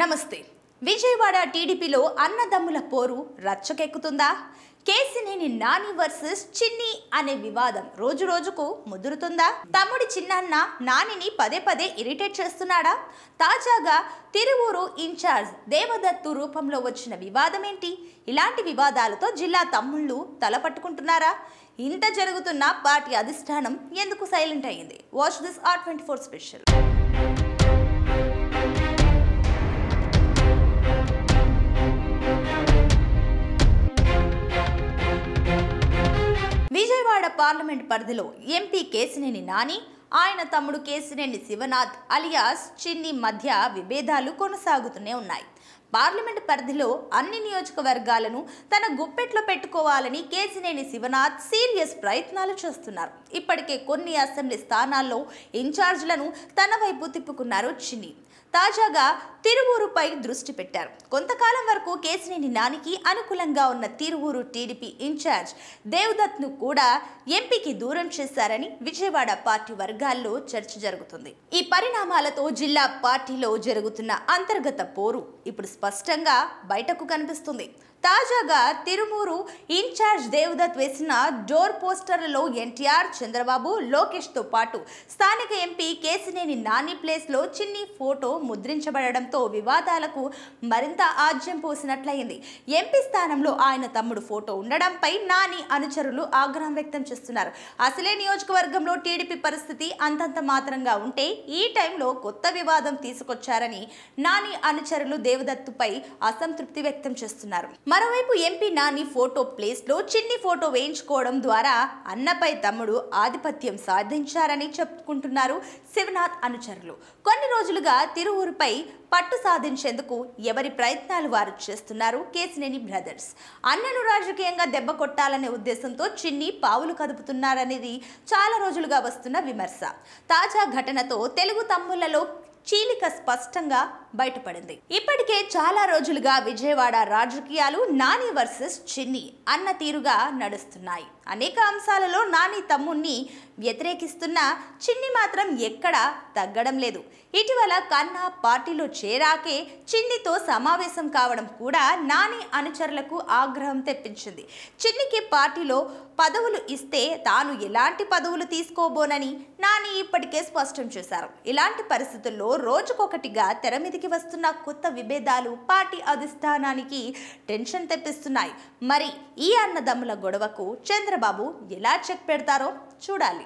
నమస్తే విజయవాడ టీడీపీలో అన్నదమ్ముల పోరు రచ్చకెక్కుతుందా కేసినేని నాని వర్సెస్ చిన్ని అనే వివాదం రోజు రోజుకు ముదురుతుందా తమ్ముడి చిన్నాన్న నానిని పదే పదే ఇరిటేట్ చేస్తున్నాడా తాజాగా తిరువూరు ఇన్ఛార్జ్ దేవదత్తు రూపంలో వచ్చిన ఏంటి ఇలాంటి వివాదాలతో జిల్లా తమ్ముళ్ళు తలపట్టుకుంటున్నారా ఇంత జరుగుతున్న పార్టీ అధిష్టానం ఎందుకు సైలెంట్ అయ్యింది watch this R twenty four special Vijayawada parliament పరిధిలో ఎంపీ కేశినేని నాని ఆయన తమ్ముడు కేశినేని శివనాథ్ అలియాస్ చిన్ని మధ్య విభేదాలు కొనసాగుతూనే ఉన్నాయి పార్లమెంట్ పరిధిలో అన్ని నియోజకవర్గాలను తన గుప్పెట్లో పెట్టుకోవాలని కేసినేని శివనాథ్ సీరియస్ ప్రయత్నాలు చేస్తున్నారు ఇప్పటికే కొన్ని అసెంబ్లీ స్థానాల్లో ఇన్ఛార్జ్లను తన వైపు తిప్పుకున్నారు చిన్ని తాజాగా తిరువూరుపై దృష్టి పెట్టారు కొంతకాలం వరకు కేసినేని నానికి అనుకూలంగా ఉన్న తిరువూరు టీడీపీ ఇన్ఛార్జ్ దేవదత్ను కూడా ఎంపీకి దూరం చేశారని విజయవాడ పార్టీ వర్గాల్లో చర్చ జరుగుతుంది ఈ పరిణామాలతో జిల్లా పార్టీలో జరుగుతున్న అంతర్గత పోరు ఇప్పుడు స్పష్టంగా బయటకు కనిపిస్తుంది తాజాగా తిరుమూరు ఇన్ఛార్జ్ దేవదత్ వేసిన డోర్ పోస్టర్లలో ఎన్టీఆర్ చంద్రబాబు లోకేష్తో పాటు స్థానిక ఎంపీ కేసినేని నాని ప్లేస్లో చిన్ని ఫోటో ముద్రించబడడంతో వివాదాలకు మరింత ఆజ్యం పోసినట్లయింది ఎంపీ స్థానంలో ఆయన తమ్ముడు ఫోటో ఉండడంపై నాని అనుచరులు ఆగ్రహం వ్యక్తం చేస్తున్నారు అసలే నియోజకవర్గంలో టీడీపీ పరిస్థితి అంతంత మాత్రంగా ఉంటే ఈ టైంలో కొత్త వివాదం తీసుకొచ్చారని నాని అనుచరులు దేవదత్తుపై అసంతృప్తి వ్యక్తం చేస్తున్నారు మరోవైపు ఎంపీ నాని ఫోటో ప్లేస్లో చిన్ని ఫోటో వేయించుకోవడం ద్వారా అన్నపై తమ్ముడు ఆధిపత్యం సాధించారని చెప్పుకుంటున్నారు శివనాథ్ అనుచరులు కొన్ని రోజులుగా తిరువురుపై పట్టు సాధించేందుకు ఎవరి ప్రయత్నాలు వారు చేస్తున్నారు కేసినేని బ్రదర్స్ అన్నను రాజకీయంగా దెబ్బ కొట్టాలనే ఉద్దేశంతో చిన్ని పావులు కదుపుతున్నారనేది చాలా రోజులుగా వస్తున్న విమర్శ తాజా ఘటనతో తెలుగు తమ్ముళ్లలో చీలిక స్పష్టంగా బయటపడింది ఇప్పటికే చాలా రోజులుగా విజయవాడ రాజకీయాలు నాని వర్సెస్ చిన్ని అన్న తీరుగా నడుస్తున్నాయి అనేక అంశాలలో నాని తమ్ముణ్ణి వ్యతిరేకిస్తున్న చిన్ని మాత్రం ఎక్కడా తగ్గడం లేదు ఇటీవల కన్నా పార్టీలో చేరాకే చిన్నితో సమావేశం కావడం కూడా నాని అనుచరులకు ఆగ్రహం తెప్పించింది చిన్నికి పార్టీలో పదవులు ఇస్తే తాను ఎలాంటి పదవులు తీసుకోబోనని నాని ఇప్పటికే స్పష్టం చేశారు ఇలాంటి పరిస్థితుల్లో రోజుకొకటిగా తెర మీదికి వస్తున్న కొత్త విభేదాలు పార్టీ అధిష్టానానికి టెన్షన్ తెప్పిస్తున్నాయి మరి ఈ అన్నదమ్ముల గొడవకు చంద్రబాబు ఎలా చెక్ పెడతారో చూడాలి